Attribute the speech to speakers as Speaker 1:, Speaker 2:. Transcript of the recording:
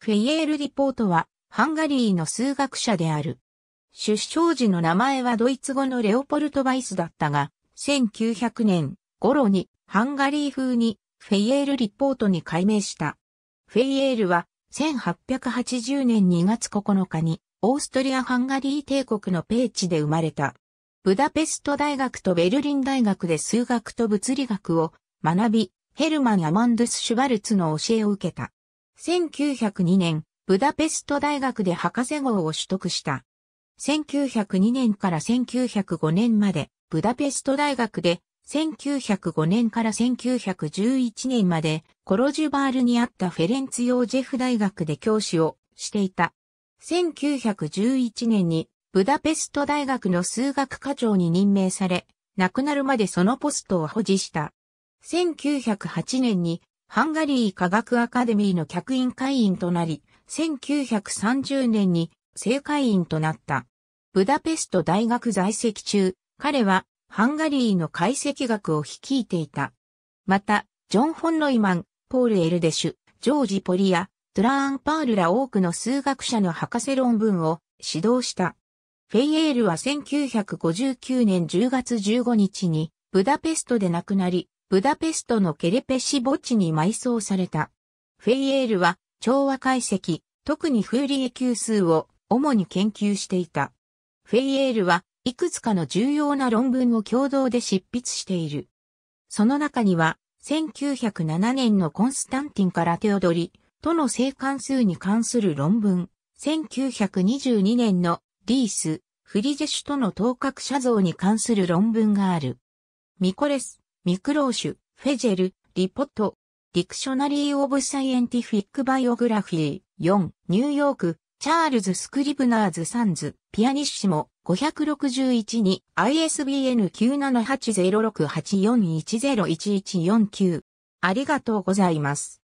Speaker 1: フェイエール・リポートは、ハンガリーの数学者である。出生時の名前はドイツ語のレオポルト・バイスだったが、1900年頃にハンガリー風にフェイエール・リポートに改名した。フェイエールは1880年2月9日にオーストリア・ハンガリー帝国のペーチで生まれた。ブダペスト大学とベルリン大学で数学と物理学を学び、ヘルマン・アマンドゥス・シュバルツの教えを受けた。1902年、ブダペスト大学で博士号を取得した。1902年から1905年まで、ブダペスト大学で、1905年から1911年まで、コロジュバールにあったフェレンツヨージェフ大学で教師をしていた。1911年に、ブダペスト大学の数学課長に任命され、亡くなるまでそのポストを保持した。1908年にハンガリー科学アカデミーの客員会員となり、1930年に正会員となった。ブダペスト大学在籍中、彼はハンガリーの解析学を率いていた。また、ジョン・ホンロイマン、ポール・エルデシュ、ジョージ・ポリア、トラーン・パールら多くの数学者の博士論文を指導した。フェイエールは1959年10月15日にブダペストで亡くなり、ブダペストのケレペシ墓地に埋葬された。フェイエールは調和解析、特にフーリエ級数を主に研究していた。フェイエールはいくつかの重要な論文を共同で執筆している。その中には、1907年のコンスタンティンからテオドリとの性関数に関する論文、1922年のリース、フリジェシュとの頭角写像に関する論文がある。ミコレス、ミクローシュ、フェジェル、リポット、ディクショナリー・オブ・サイエンティフィック・バイオグラフィー、4、ニューヨーク、チャールズ・スクリブナーズ・サンズ、ピアニッシモ、561に ISBN 9780684101149。ありがとうございます。